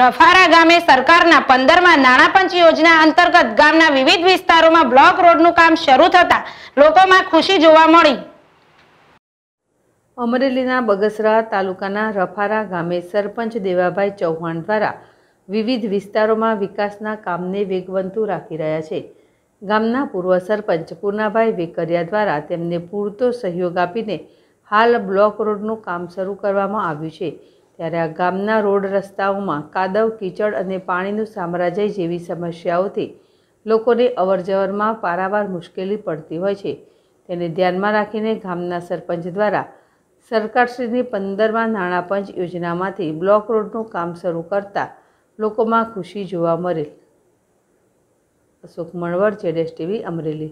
રફારા ગામે સરકારના પંદરમાં નાણાં પંચ યોજના અંતર્ગત ગામના વિવિધ વિસ્તારોમાં બ્લોક રોડનું કામ શરૂ થતા લોકોમાં ખુશી જોવા મળી અમરેલીના બગસરા તાલુકાના રફારા ગામે સરપંચ દેવાભાઈ ચૌહાણ દ્વારા વિવિધ વિસ્તારોમાં વિકાસના કામને વેગવંતુ રાખી રહ્યા છે ગામના પૂર્વ સરપંચ પૂર્ણાભાઈ વેકરિયા દ્વારા તેમને પૂરતો સહયોગ આપીને હાલ બ્લોક રોડનું કામ શરૂ કરવામાં આવ્યું છે ત્યારે આ ગામના રોડ રસ્તાઓમાં કાદવ કીચડ અને પાણીનું સામ્રાજ્ય જેવી સમસ્યાઓથી લોકોને અવરજવરમાં પારાવાર મુશ્કેલી પડતી હોય છે તેને ધ્યાનમાં રાખીને ગામના સરપંચ દ્વારા સરકારશ્રીની પંદરમા નાણાં યોજનામાંથી બ્લોક રોડનું કામ શરૂ કરતા લોકોમાં ખુશી જોવા મળેલ અશોક મણવર જેડેશ ટીવી અમરેલી